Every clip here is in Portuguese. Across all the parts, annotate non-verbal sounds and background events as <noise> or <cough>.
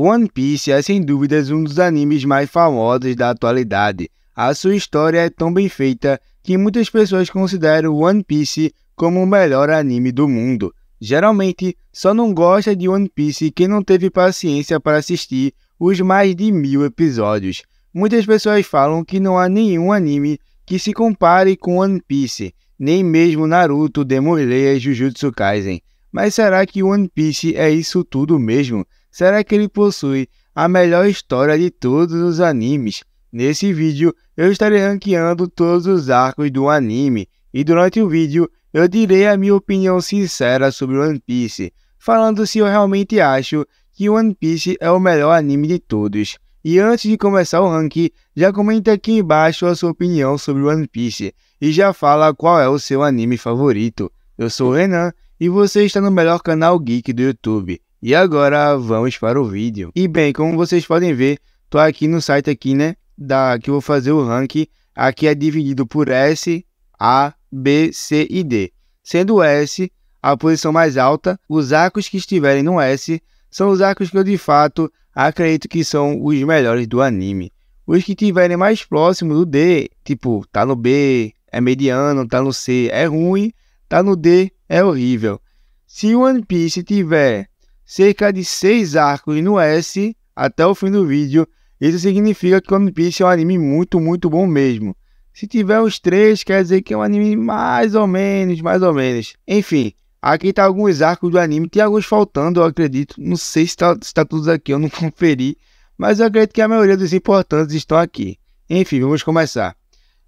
One Piece é sem dúvidas um dos animes mais famosos da atualidade. A sua história é tão bem feita que muitas pessoas consideram One Piece como o melhor anime do mundo. Geralmente, só não gosta de One Piece quem não teve paciência para assistir os mais de mil episódios. Muitas pessoas falam que não há nenhum anime que se compare com One Piece, nem mesmo Naruto, Demon Slayer e Jujutsu Kaisen. Mas será que One Piece é isso tudo mesmo? Será que ele possui a melhor história de todos os animes? Nesse vídeo, eu estarei ranqueando todos os arcos do anime, e durante o vídeo, eu direi a minha opinião sincera sobre One Piece, falando se eu realmente acho que One Piece é o melhor anime de todos. E antes de começar o ranking, já comenta aqui embaixo a sua opinião sobre One Piece, e já fala qual é o seu anime favorito. Eu sou o Renan, e você está no melhor canal geek do YouTube. E agora vamos para o vídeo. E bem, como vocês podem ver, tô aqui no site aqui, né, da que eu vou fazer o ranking. Aqui é dividido por S, A, B, C e D. Sendo S a posição mais alta, os arcos que estiverem no S são os arcos que eu de fato acredito que são os melhores do anime. Os que estiverem mais próximos do D, tipo, tá no B, é mediano, tá no C, é ruim, tá no D, é horrível. Se One Piece tiver cerca de 6 arcos no S até o fim do vídeo. Isso significa que One Piece é um anime muito, muito bom mesmo. Se tiver os três, quer dizer que é um anime mais ou menos, mais ou menos. Enfim, aqui tá alguns arcos do anime, tem alguns faltando, eu acredito. Não sei se tá, se tá todos aqui, eu não <laughs> conferi. Mas eu acredito que a maioria dos importantes estão aqui. Enfim, vamos começar.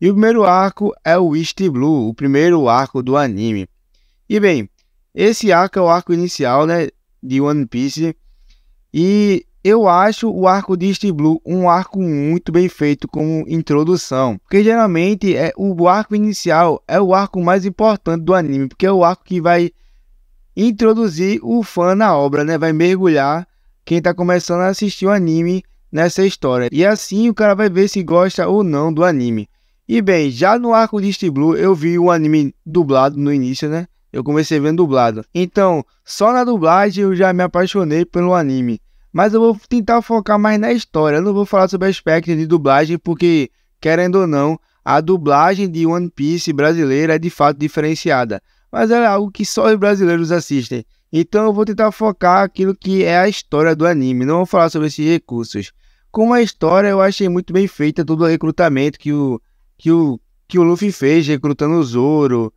E o primeiro arco é o East Blue, o primeiro arco do anime. E bem, esse arco é o arco inicial, né? de One Piece. E eu acho o arco de East Blue um arco muito bem feito como introdução, porque geralmente é o arco inicial é o arco mais importante do anime, porque é o arco que vai introduzir o fã na obra, né? Vai mergulhar quem está começando a assistir o anime nessa história. E assim o cara vai ver se gosta ou não do anime. E bem, já no arco de East Blue eu vi o anime dublado no início, né? Eu comecei vendo dublado. Então, só na dublagem eu já me apaixonei pelo anime. Mas eu vou tentar focar mais na história. Eu não vou falar sobre aspectos de dublagem, porque, querendo ou não, a dublagem de One Piece brasileira é de fato diferenciada. Mas ela é algo que só os brasileiros assistem. Então eu vou tentar focar aquilo que é a história do anime. Não vou falar sobre esses recursos. Como a história, eu achei muito bem feita todo o recrutamento que o, que o, que o Luffy fez, recrutando o Zoro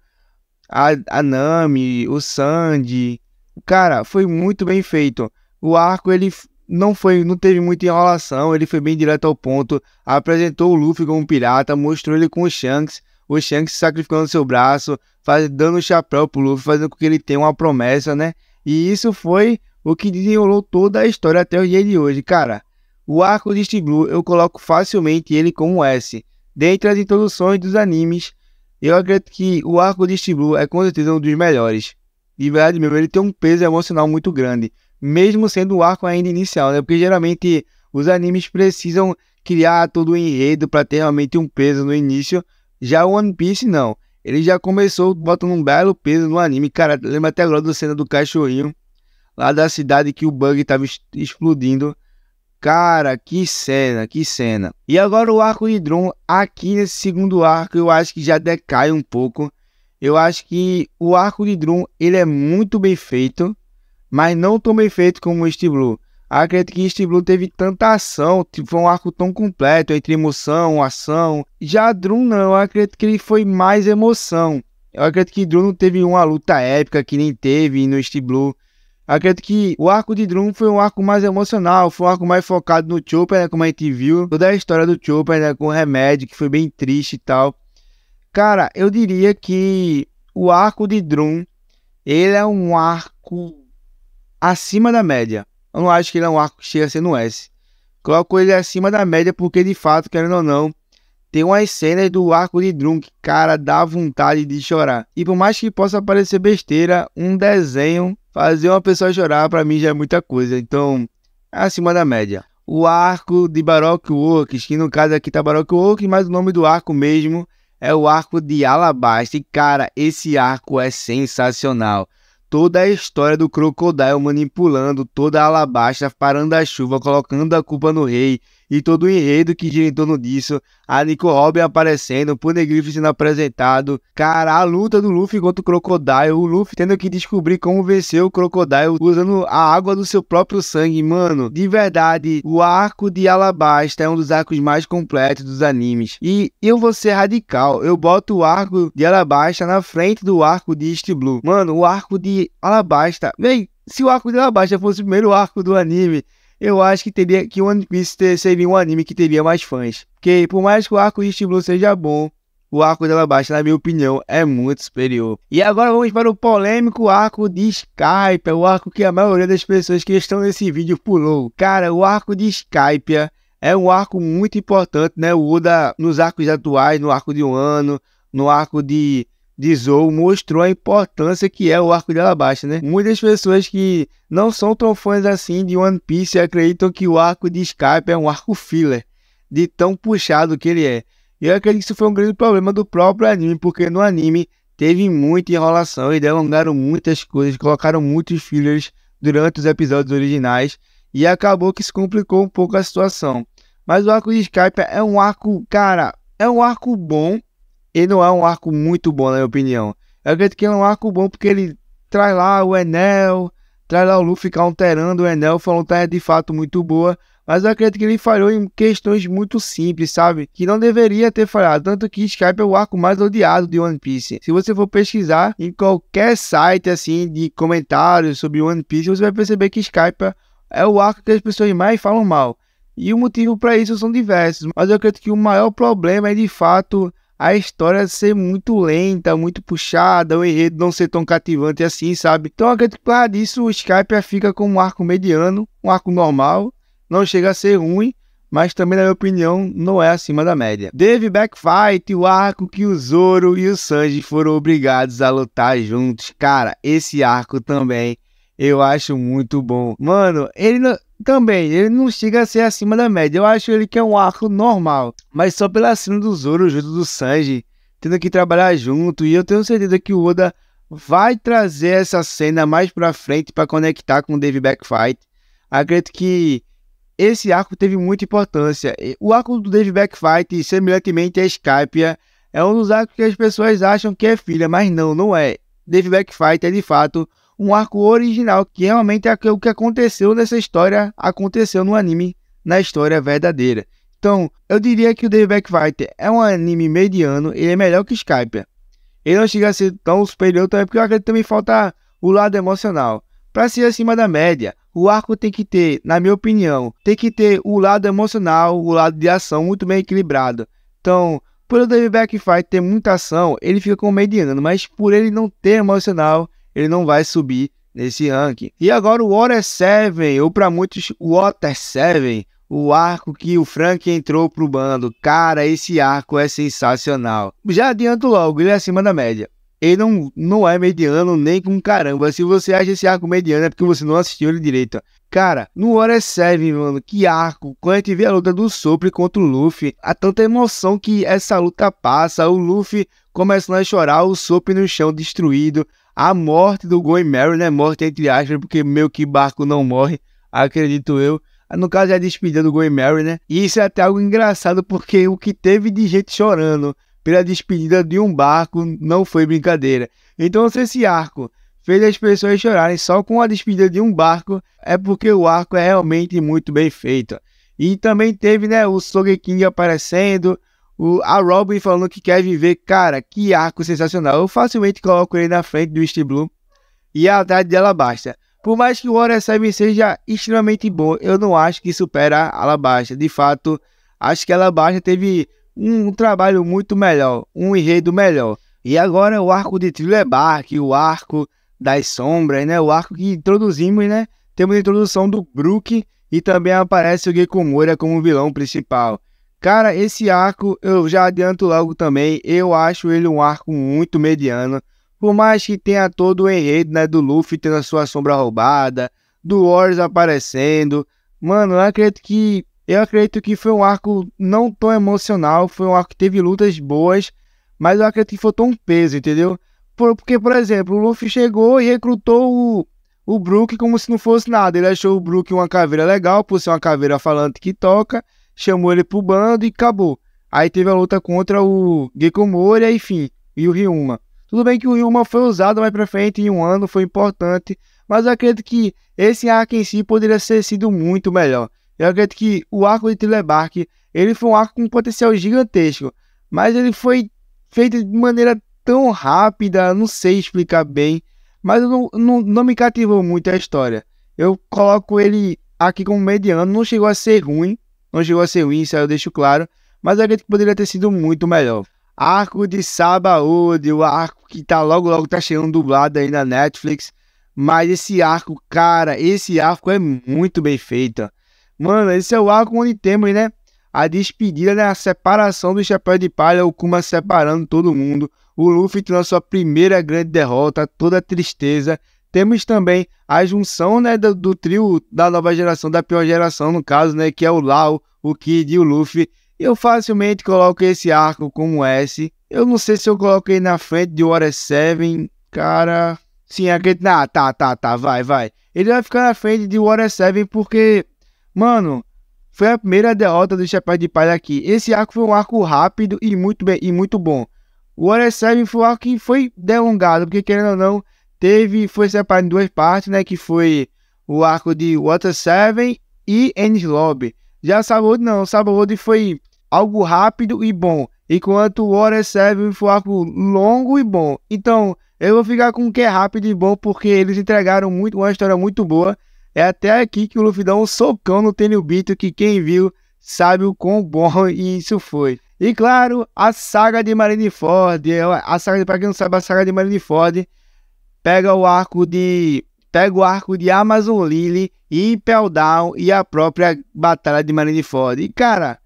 a, a Nami, o Sandy. Cara, foi muito bem feito. O arco, ele não foi, não teve muita enrolação, ele foi bem direto ao ponto, apresentou o Luffy como pirata, mostrou ele com o Shanks, o Shanks sacrificando seu braço, faz, dando o um chapéu pro Luffy, fazendo com que ele tenha uma promessa, né? E isso foi o que desenrolou toda a história até o dia de hoje, cara. O arco de Steve Blue eu coloco facilmente ele como S. Dentre as introduções dos animes, eu acredito que o arco de Steve é com certeza um dos melhores. De verdade mesmo, ele tem um peso emocional muito grande. Mesmo sendo o arco ainda inicial, né? Porque geralmente os animes precisam criar todo o enredo para ter realmente um peso no início. Já o One Piece não. Ele já começou botando um belo peso no anime. Cara, lembra até agora da cena do cachorrinho lá da cidade que o bug estava explodindo. Cara, que cena, que cena. E agora o arco de Drum, aqui nesse segundo arco, eu acho que já decai um pouco. Eu acho que o arco de Drum, ele é muito bem feito, mas não tão bem feito como o East Blue. Acredito que East Blue teve tanta ação, tipo, foi um arco tão completo, entre emoção, ação. Já Drum não, eu acredito que ele foi mais emoção. Eu acredito que Drum não teve uma luta épica que nem teve no East Blue. Acredito que o arco de Drum foi um arco mais emocional, foi um arco mais focado no Chopper, né, como a gente viu. Toda a história do Chopper, né, com o remédio, que foi bem triste e tal. Cara, eu diria que o arco de Drum, ele é um arco acima da média. Eu não acho que ele é um arco que chega a ser no S. Coloco ele acima da média porque, de fato, querendo ou não, tem umas cenas do arco de Drum que, cara, dá vontade de chorar. E por mais que possa parecer besteira, um desenho fazer uma pessoa chorar para mim já é muita coisa. Então, é acima da média. O arco de Baroque Works, que no caso aqui tá Baroque Works, mas o nome do arco mesmo é o arco de Alabasta. E cara, esse arco é sensacional. Toda a história do Crocodile manipulando toda a Alabasta, parando a chuva, colocando a culpa no rei, e todo o enredo que gira em torno disso. A Nico Robin aparecendo, o Poneglyph sendo apresentado. Cara, a luta do Luffy contra o Crocodile. O Luffy tendo que descobrir como vencer o Crocodile usando a água do seu próprio sangue, mano. De verdade, o arco de Alabasta é um dos arcos mais completos dos animes. E eu vou ser radical. Eu boto o arco de Alabasta na frente do arco de East Blue. Mano, o arco de Alabasta. Vem, se o arco de Alabasta fosse o primeiro arco do anime eu acho que teria que One Piece ter, seria um anime que teria mais fãs. Porque por mais que o arco de East Blue seja bom, o arco dela baixa, na minha opinião, é muito superior. E agora vamos para o polêmico arco de Skype, é o arco que a maioria das pessoas que estão nesse vídeo pulou. Cara, o arco de Skype é um arco muito importante, né? O Oda, nos arcos atuais, no arco de um ano, no arco de de Zou mostrou a importância que é o arco de Alabasta, né? Muitas pessoas que não são tão fãs assim de One Piece acreditam que o arco de Skype é um arco filler, de tão puxado que ele é. E eu acredito que isso foi um grande problema do próprio anime, porque no anime teve muita enrolação e delongaram muitas coisas, colocaram muitos fillers durante os episódios originais e acabou que se complicou um pouco a situação. Mas o arco de Skype é um arco, cara, é um arco bom ele não é um arco muito bom, na minha opinião. Eu acredito que ele é um arco bom porque ele traz lá o Enel, traz lá o Luffy counterando o Enel, foi uma luta de fato muito boa. Mas eu acredito que ele falhou em questões muito simples, sabe? Que não deveria ter falhado. Tanto que Skype é o arco mais odiado de One Piece. Se você for pesquisar em qualquer site assim de comentários sobre One Piece, você vai perceber que Skype é o arco que as pessoas mais falam mal. E o motivo para isso são diversos, mas eu acredito que o maior problema é de fato a história ser muito lenta, muito puxada, o enredo não ser tão cativante assim, sabe? Então acredito que por disso o Skype fica com um arco mediano, um arco normal, não chega a ser ruim, mas também na minha opinião não é acima da média. Dave Backfight, o arco que o Zoro e o Sanji foram obrigados a lutar juntos, cara, esse arco também eu acho muito bom. Mano, ele não, também, ele não chega a ser acima da média. Eu acho ele que é um arco normal. Mas só pela cena do Zoro junto do Sanji, tendo que trabalhar junto. E eu tenho certeza que o Oda vai trazer essa cena mais pra frente para conectar com o Dave Backfight. Acredito que esse arco teve muita importância. O arco do Dave Backfight, semelhantemente a Skypia, é um dos arcos que as pessoas acham que é filha, mas não, não é. Dave Backfight é de fato um arco original, que realmente é o que aconteceu nessa história, aconteceu no anime, na história verdadeira. Então, eu diria que o The Back Fighter é um anime mediano, ele é melhor que Skype. Ele não chega a ser tão superior também, porque eu acredito que também falta o lado emocional. Para ser acima da média, o arco tem que ter, na minha opinião, tem que ter o lado emocional, o lado de ação muito bem equilibrado. Então, por o David ter muita ação, ele fica com mediano, mas por ele não ter emocional, ele não vai subir nesse ranking. E agora o Water 7, ou para muitos, o Water 7, o arco que o Frank entrou pro bando. Cara, esse arco é sensacional. Já adianto logo, ele é acima da média. Ele não, não é mediano nem com caramba. Se você acha esse arco mediano é porque você não assistiu ele direito. Cara, no Water 7, mano, que arco. Quando a gente vê a luta do Sopre contra o Luffy, há tanta emoção que essa luta passa. O Luffy começando a chorar, o Sopre no chão destruído, a morte do Goi Mary, né? Morte entre aspas, porque meio que barco não morre, acredito eu. Ah, no caso, é a despedida do Goi Mary, né? E isso é até algo engraçado, porque o que teve de gente chorando pela despedida de um barco não foi brincadeira. Então, se esse arco fez as pessoas chorarem só com a despedida de um barco, é porque o arco é realmente muito bem feito. E também teve, né, o Sogeking aparecendo, o, a Robin falando que quer viver, cara, que arco sensacional. Eu facilmente coloco ele na frente do East Blue e a idade dela basta. Por mais que o Warrior 7 seja extremamente bom, eu não acho que supera a Alabasta. De fato, acho que a Alabasta teve um, um trabalho muito melhor, um enredo melhor. E agora o arco de trilho é Bark, o arco das sombras, né? O arco que introduzimos, né? Temos a introdução do Brook e também aparece o Gekomura como vilão principal. Cara, esse arco eu já adianto logo também. Eu acho ele um arco muito mediano. Por mais que tenha todo o enredo, né? Do Luffy tendo a sua sombra roubada, do Warriors aparecendo. Mano, eu acredito que. Eu acredito que foi um arco não tão emocional. Foi um arco que teve lutas boas. Mas eu acredito que foi um peso, entendeu? Por, porque, por exemplo, o Luffy chegou e recrutou o, o Brook como se não fosse nada. Ele achou o Brook uma caveira legal, por ser uma caveira falante que toca chamou ele pro bando e acabou. Aí teve a luta contra o Gecko Moria, enfim, e o Ryuma. Tudo bem que o Ryuma foi usado mais pra frente em um ano, foi importante, mas eu acredito que esse arco em si poderia ter sido muito melhor. Eu acredito que o arco de Tillebark, ele foi um arco com potencial gigantesco, mas ele foi feito de maneira tão rápida, não sei explicar bem, mas não, não, não me cativou muito a história. Eu coloco ele aqui como mediano, não chegou a ser ruim, não chegou a ser ruim, isso aí eu deixo claro, mas eu acredito que poderia ter sido muito melhor. Arco de Sabaúde, o arco que tá logo logo tá chegando dublado aí na Netflix, mas esse arco, cara, esse arco é muito bem feito. Mano, esse é o arco onde temos, né, a despedida, né, a separação do Chapéu de Palha, o Kuma separando todo mundo, o Luffy tendo a sua primeira grande derrota, toda a tristeza, temos também a junção né, do, do, trio da nova geração, da pior geração, no caso, né, que é o Lau, o Kid e o Luffy. Eu facilmente coloco esse arco como S. Eu não sei se eu coloquei na frente de Water 7, cara. Sim, acredito. Ah, tá, tá, tá, vai, vai. Ele vai ficar na frente de Water 7 porque, mano, foi a primeira derrota do Chapéu de Palha aqui. Esse arco foi um arco rápido e muito, bem, e muito bom. O Water 7 foi um arco que foi delongado, porque querendo ou não teve foi separado em duas partes, né, que foi o arco de Water Seven e Ennis Lobby. Já Sabaody não, Sabaody foi algo rápido e bom, enquanto Water Seven foi algo longo e bom. Então, eu vou ficar com o que é rápido e bom, porque eles entregaram muito, uma história muito boa. É até aqui que o Luffy dá um socão no Tenryubito, que quem viu sabe o quão bom <laughs> isso foi. E claro, a saga de Marineford, é, a saga, para quem não sabe, a saga de Marineford pega o arco de pega o arco de Amazon Lily e Impel Down e a própria Batalha de Marineford. E cara,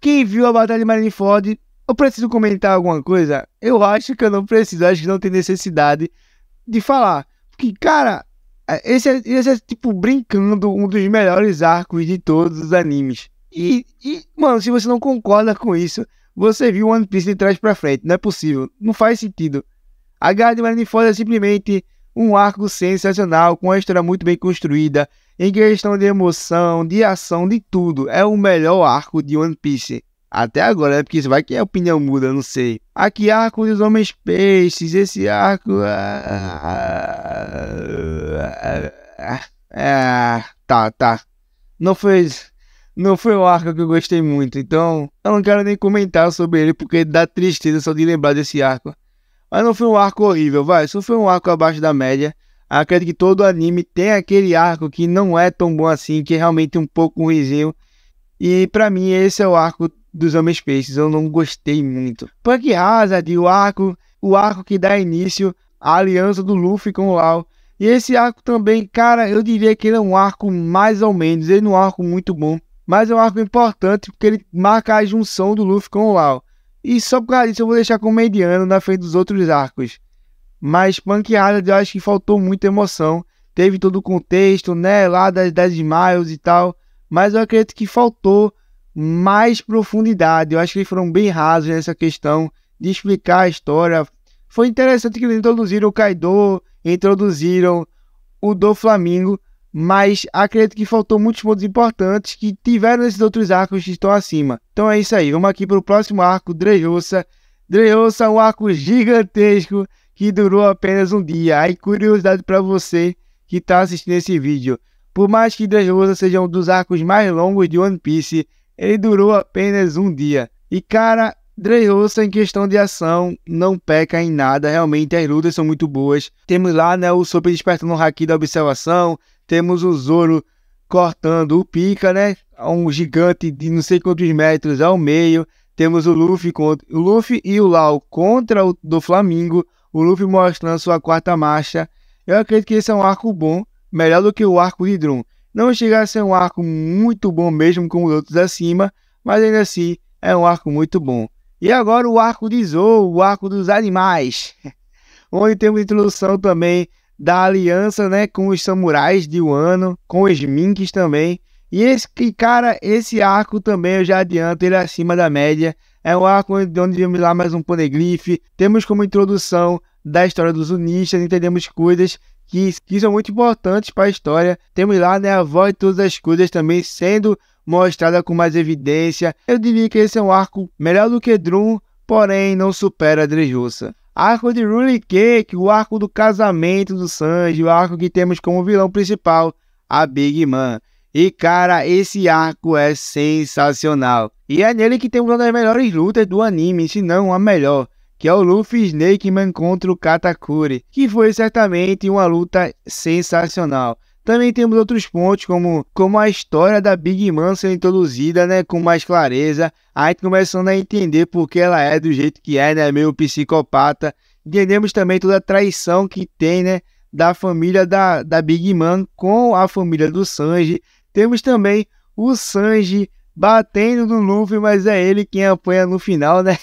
quem viu a Batalha de Marineford, eu preciso comentar alguma coisa? Eu acho que eu não preciso, acho que não tem necessidade de falar. Porque, cara, é, esse é, esse é tipo brincando um dos melhores arcos de todos os animes. E, e, mano, se você não concorda com isso, você viu One Piece de trás pra frente. Não é possível, não faz sentido. A Guarda Manifold é simplesmente um arco sensacional, com uma história muito bem construída, em questão de emoção, de ação, de tudo. É o melhor arco de One Piece. Até agora, né? Porque vai que a opinião muda, não sei. Aqui, arco dos homens peixes, esse arco. é, tá, tá. Não foi, não foi o arco que eu gostei muito, então eu não quero nem comentar sobre ele porque dá tristeza só de lembrar desse arco. Mas não foi um arco horrível, vai. Só foi um arco abaixo da média. Acredito que todo anime tem aquele arco que não é tão bom assim, que é realmente um pouco ruizinho. E para mim esse é o arco dos Homens Peixes. Eu não gostei muito. Punk Hazard, o arco, o arco que dá início à aliança do Luffy com o Lau. E esse arco também, cara, eu diria que ele é um arco mais ou menos. Ele não é um arco muito bom, mas é um arco importante porque ele marca a junção do Luffy com o Lau. E só por disso eu vou deixar como mediano na frente dos outros arcos. Mas Punk eu acho que faltou muita emoção. Teve todo o contexto, né? Lá das 10 miles e tal. Mas eu acredito que faltou mais profundidade. Eu acho que eles foram bem rasos nessa questão de explicar a história. Foi interessante que eles introduziram o Kaido, introduziram o do Flamingo, mas acredito que faltou muitos pontos importantes que tiveram nesses outros arcos que estão acima. Então é isso aí, vamos aqui para o próximo arco, Dreyusa. Dreyusa é um arco gigantesco que durou apenas um dia. Aí curiosidade para você que está assistindo esse vídeo. Por mais que Dreyusa seja um dos arcos mais longos de One Piece, ele durou apenas um dia. E cara, Dreyusa em questão de ação não peca em nada, realmente as lutas são muito boas. Temos lá né, o Sop despertando o haki da observação, temos o Zoro cortando o Pika, né? Um gigante de não sei quantos metros ao meio. Temos o Luffy, contra, o Luffy e o Lau contra o do Flamingo. O Luffy mostrando sua quarta marcha. Eu acredito que esse é um arco bom, melhor do que o arco de Drum. Não chega a ser um arco muito bom mesmo com os outros acima, mas ainda assim é um arco muito bom. E agora o arco de Zou, o arco dos animais, <laughs> onde temos introdução também da aliança, né, com os samurais de Wano, com os minks também. E esse cara, esse arco também eu já adianto, ele é acima da média. É um arco onde vemos lá mais um poneglyph. Temos como introdução da história dos unistas, entendemos coisas que, que são muito importantes para a história. Temos lá né, a voz de todas as coisas também sendo mostrada com mais evidência. Eu diria que esse é um arco melhor do que Drum, porém não supera a Drejussa. Arco de Cake, o arco do casamento do Sanji, o arco que temos como vilão principal, a Big Man. E cara, esse arco é sensacional. E é nele que temos uma das melhores lutas do anime, se não a melhor, que é o Luffy Snake Man contra o Katakuri, que foi certamente uma luta sensacional. Também temos outros pontos, como, como a história da Big Man sendo introduzida né, com mais clareza, a gente começando a entender por que ela é do jeito que é, né, meio psicopata. Entendemos também toda a traição que tem né, da família da, da Big Man com a família do Sanji. Temos também o Sanji batendo no Luffy, mas é ele quem apanha no final, né?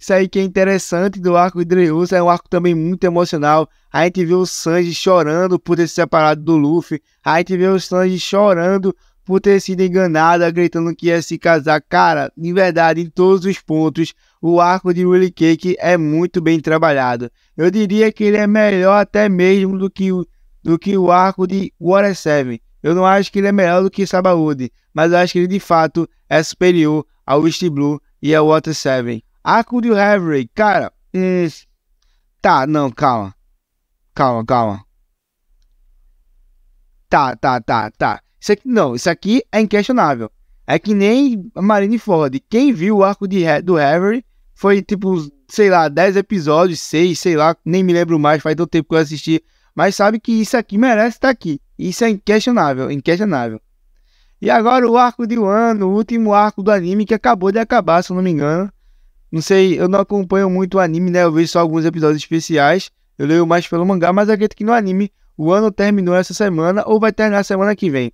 Isso aí que é interessante do arco de Dreyus, é um arco também muito emocional. A gente vê o Sanji chorando por ter se separado do Luffy. A gente vê o Sanji chorando por ter sido enganado, gritando que ia se casar. Cara, de verdade, em todos os pontos, o arco de Willy Cake é muito bem trabalhado. Eu diria que ele é melhor até mesmo do que o, do que o arco de Water 7. Eu não acho que ele é melhor do que Sabaody, mas eu acho que ele de fato é superior ao East Blue e ao Water 7. Arco de Reverie, cara. Hum, tá, não, calma. Calma, calma. Tá, tá, tá, tá. Isso aqui, não, isso aqui é inquestionável. É que nem a Marine Ford. Quem viu o arco de, do Avery foi tipo, sei lá, 10 episódios, 6, sei lá, nem me lembro mais, faz tanto tempo que eu assisti. Mas sabe que isso aqui merece estar tá aqui. Isso é inquestionável, inquestionável. E agora o arco de Wano, o último arco do anime que acabou de acabar, se eu não me engano. Não sei, eu não acompanho muito o anime, né? Eu vejo só alguns episódios especiais. Eu leio mais pelo mangá, mas acredito que no anime o ano terminou essa semana ou vai terminar semana que vem.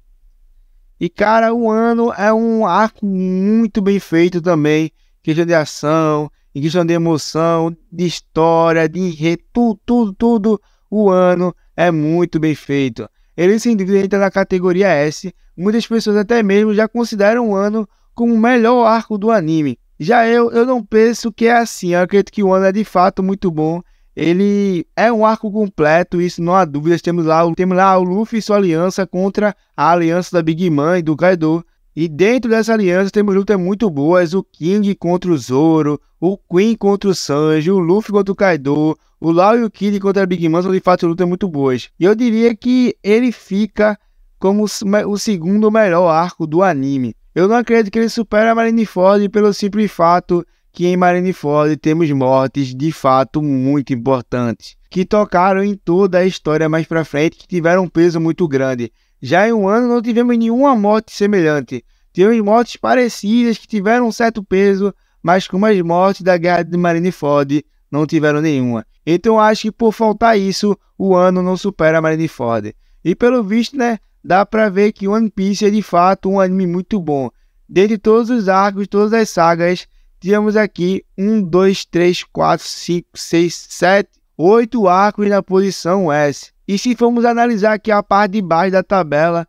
E cara, o ano é um arco muito bem feito também. Questão de ação, em questão de emoção, de história, de enredo, tudo, tudo, tudo. O ano é muito bem feito. Ele sem dúvida entra na categoria S. Muitas pessoas até mesmo já consideram o ano como o melhor arco do anime. Já eu, eu não penso que é assim. Eu acredito que o ano é de fato muito bom. Ele é um arco completo, isso não há dúvidas. Temos lá, temos lá o Luffy e sua aliança contra a aliança da Big Mom e do Kaido. E dentro dessa aliança temos lutas muito boas: o King contra o Zoro, o Queen contra o Sanji, o Luffy contra o Kaido, o Lau e o Kid contra a Big Mom são de fato lutas muito boas. E eu diria que ele fica como o segundo melhor arco do anime. Eu não acredito que ele supera a Marineford pelo simples fato que em Marineford temos mortes de fato muito importantes, que tocaram em toda a história mais para frente, que tiveram um peso muito grande. Já em um ano não tivemos nenhuma morte semelhante. Tivemos mortes parecidas que tiveram um certo peso, mas como as mortes da guerra de Marineford não tiveram nenhuma. Então acho que por faltar isso, o ano não supera a Marineford. E pelo visto, né, dá para ver que One Piece é de fato um anime muito bom. Dentre todos os arcos, todas as sagas, tínhamos aqui 1, 2, 3, 4, 5, 6, 7, 8 arcos na posição S. E se formos analisar aqui a parte de baixo da tabela,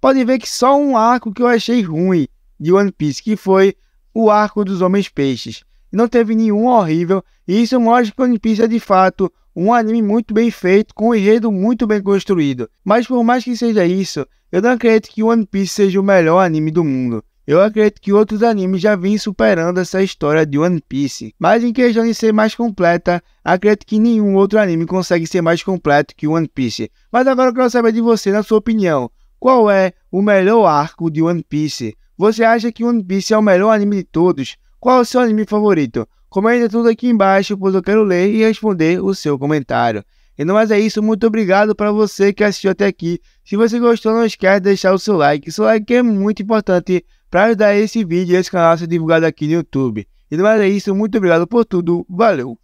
pode ver que só um arco que eu achei ruim de One Piece, que foi o arco dos Homens Peixes e não teve nenhum horrível. E isso mostra que One Piece é de fato um anime muito bem feito, com um enredo muito bem construído. Mas por mais que seja isso, eu não acredito que One Piece seja o melhor anime do mundo. Eu acredito que outros animes já vêm superando essa história de One Piece. Mas em questão de ser mais completa, acredito que nenhum outro anime consegue ser mais completo que One Piece. Mas agora eu quero saber de você, na sua opinião, qual é o melhor arco de One Piece? Você acha que One Piece é o melhor anime de todos? Qual é o seu anime favorito? Comenta tudo aqui embaixo, pois eu quero ler e responder o seu comentário. E não mais é isso, muito obrigado para você que assistiu até aqui. Se você gostou, não esquece de deixar o seu like. O seu like é muito importante para ajudar esse vídeo e esse canal a ser divulgado aqui no YouTube. E não mais é isso, muito obrigado por tudo. Valeu!